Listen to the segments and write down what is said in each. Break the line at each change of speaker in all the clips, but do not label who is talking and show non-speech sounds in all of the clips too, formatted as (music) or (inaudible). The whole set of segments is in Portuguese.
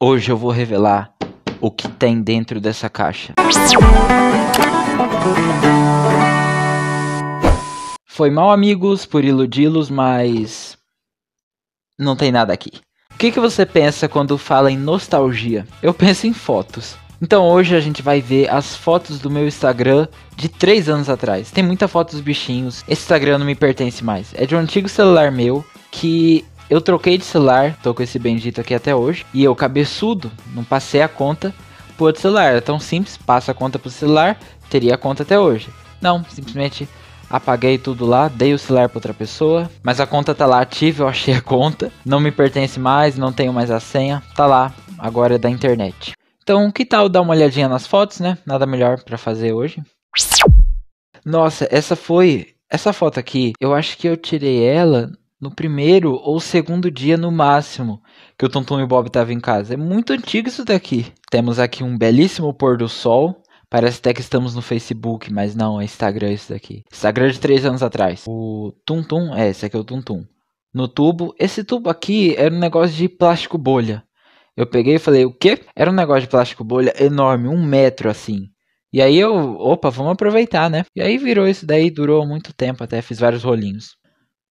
Hoje eu vou revelar o que tem dentro dessa caixa. Foi mal, amigos, por iludi-los, mas. Não tem nada aqui. O que, que você pensa quando fala em nostalgia? Eu penso em fotos. Então hoje a gente vai ver as fotos do meu Instagram de 3 anos atrás. Tem muita foto dos bichinhos. Esse Instagram não me pertence mais. É de um antigo celular meu que eu troquei de celular, tô com esse bendito aqui até hoje, e eu, cabeçudo, não passei a conta pro outro celular. Era é tão simples, passa a conta pro celular, teria a conta até hoje. Não, simplesmente apaguei tudo lá, dei o celular pra outra pessoa, mas a conta tá lá ativa, eu achei a conta, não me pertence mais, não tenho mais a senha, tá lá, agora é da internet. Então, que tal dar uma olhadinha nas fotos, né? Nada melhor para fazer hoje. Nossa, essa foi essa foto aqui, eu acho que eu tirei ela no primeiro ou segundo dia no máximo que o Tonton e o Bob estavam em casa. É muito antigo isso daqui. Temos aqui um belíssimo pôr do sol. Parece até que estamos no Facebook, mas não, é Instagram isso daqui. Instagram de três anos atrás. O Tuntum, é, esse aqui é o Tuntum. No tubo, esse tubo aqui era um negócio de plástico bolha. Eu peguei e falei, o quê? Era um negócio de plástico bolha enorme, um metro assim. E aí eu, opa, vamos aproveitar, né? E aí virou isso daí, durou muito tempo até, fiz vários rolinhos.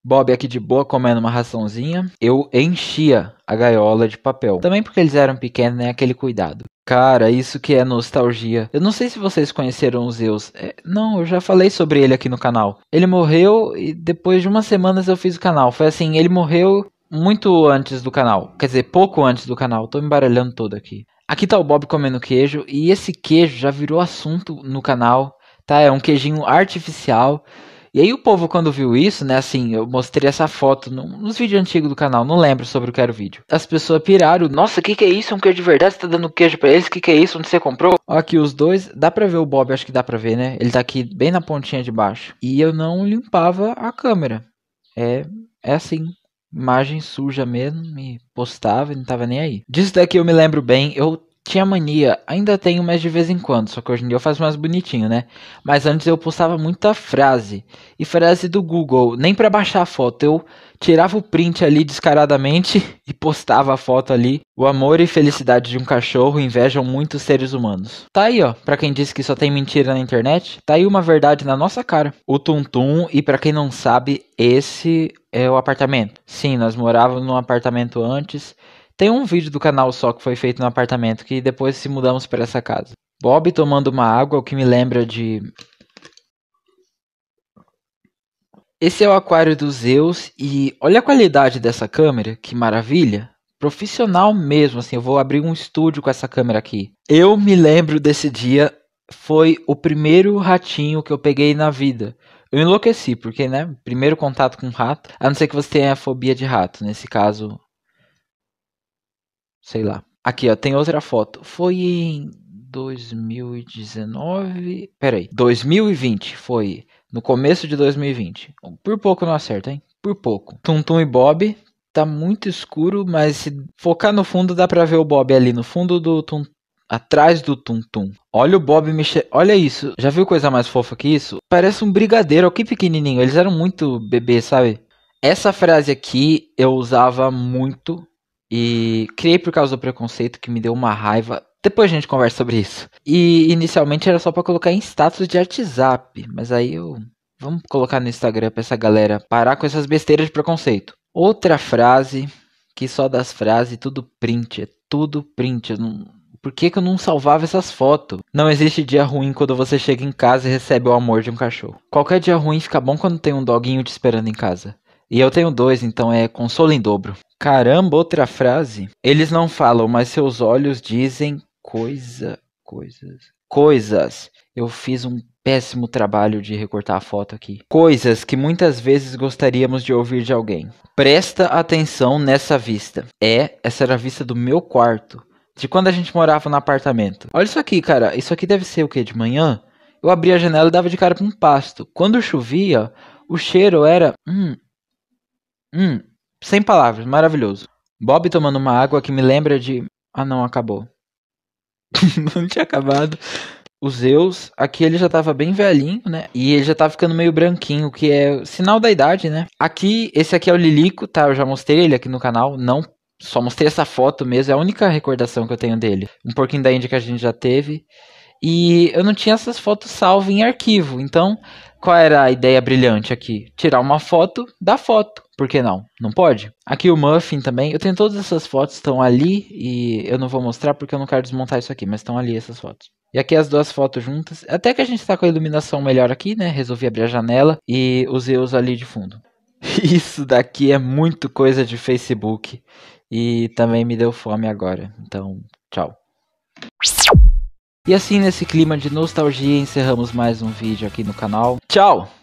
Bob aqui de boa comendo uma raçãozinha. Eu enchia a gaiola de papel. Também porque eles eram pequenos, né? Aquele cuidado. Cara, isso que é nostalgia. Eu não sei se vocês conheceram o Zeus. É, não, eu já falei sobre ele aqui no canal. Ele morreu e depois de umas semanas eu fiz o canal. Foi assim, ele morreu muito antes do canal. Quer dizer, pouco antes do canal. Tô embaralhando todo aqui. Aqui tá o Bob comendo queijo e esse queijo já virou assunto no canal, tá? É um queijinho artificial. E aí o povo quando viu isso, né, assim, eu mostrei essa foto num, nos vídeos antigos do canal, não lembro sobre o que era o vídeo. As pessoas piraram, nossa, o que que é isso? É um queijo de verdade? Você tá dando queijo para eles? O que que é isso? Onde você comprou? Aqui os dois, dá pra ver o Bob, acho que dá pra ver, né? Ele tá aqui bem na pontinha de baixo. E eu não limpava a câmera. É, é assim, imagem suja mesmo, me postava e não tava nem aí. Disso daqui eu me lembro bem, eu tinha mania, ainda tenho, mas de vez em quando, só que hoje em dia eu faço mais bonitinho, né? Mas antes eu postava muita frase, e frase do Google, nem para baixar a foto, eu tirava o print ali descaradamente (laughs) e postava a foto ali. O amor e felicidade de um cachorro invejam muitos seres humanos. Tá aí, ó, pra quem disse que só tem mentira na internet, tá aí uma verdade na nossa cara. O Tuntum, e para quem não sabe, esse é o apartamento. Sim, nós morávamos num apartamento antes tem um vídeo do canal só que foi feito no apartamento que depois se mudamos para essa casa. Bob tomando uma água, o que me lembra de. Esse é o aquário dos Zeus e olha a qualidade dessa câmera, que maravilha! Profissional mesmo, assim, eu vou abrir um estúdio com essa câmera aqui. Eu me lembro desse dia, foi o primeiro ratinho que eu peguei na vida. Eu enlouqueci, porque, né? Primeiro contato com um rato. A não ser que você tenha fobia de rato. Nesse caso, Sei lá. Aqui, ó, tem outra foto. Foi em 2019. Peraí, 2020 foi. No começo de 2020. Por pouco não acerta, hein? Por pouco. Tuntum e Bob. Tá muito escuro, mas se focar no fundo, dá pra ver o Bob ali no fundo do Tum atrás do Tum-Tum. Olha o Bob mexer. Olha isso. Já viu coisa mais fofa que isso? Parece um brigadeiro. Olha que pequenininho. Eles eram muito bebê, sabe? Essa frase aqui eu usava muito e criei por causa do preconceito que me deu uma raiva. Depois a gente conversa sobre isso. E inicialmente era só para colocar em status de WhatsApp, mas aí eu vamos colocar no Instagram para essa galera parar com essas besteiras de preconceito. Outra frase que só das frases tudo print, é tudo print. Eu não, por que, que eu não salvava essas fotos? Não existe dia ruim quando você chega em casa e recebe o amor de um cachorro. Qualquer dia ruim fica bom quando tem um doguinho te esperando em casa. E eu tenho dois, então é consolo em dobro. Caramba, outra frase. Eles não falam, mas seus olhos dizem coisa, coisas, coisas. Eu fiz um péssimo trabalho de recortar a foto aqui. Coisas que muitas vezes gostaríamos de ouvir de alguém. Presta atenção nessa vista. É, essa era a vista do meu quarto, de quando a gente morava no apartamento. Olha isso aqui, cara. Isso aqui deve ser o que de manhã? Eu abria a janela e dava de cara para um pasto. Quando chovia, o cheiro era, hum, hum, sem palavras, maravilhoso. Bob tomando uma água que me lembra de. Ah, não, acabou. (laughs) não tinha acabado. O Zeus, aqui ele já tava bem velhinho, né? E ele já tava ficando meio branquinho, que é sinal da idade, né? Aqui, esse aqui é o Lilico, tá? Eu já mostrei ele aqui no canal. Não, só mostrei essa foto mesmo. É a única recordação que eu tenho dele. Um porquinho da Índia que a gente já teve. E eu não tinha essas fotos salvo em arquivo. Então, qual era a ideia brilhante aqui? Tirar uma foto da foto. Por que não? Não pode? Aqui o Muffin também. Eu tenho todas essas fotos, estão ali. E eu não vou mostrar porque eu não quero desmontar isso aqui, mas estão ali essas fotos. E aqui as duas fotos juntas. Até que a gente está com a iluminação melhor aqui, né? Resolvi abrir a janela e os eus ali de fundo. (laughs) Isso daqui é muito coisa de Facebook. E também me deu fome agora. Então, e assim, nesse clima de nostalgia, encerramos mais um vídeo aqui no canal. Tchau!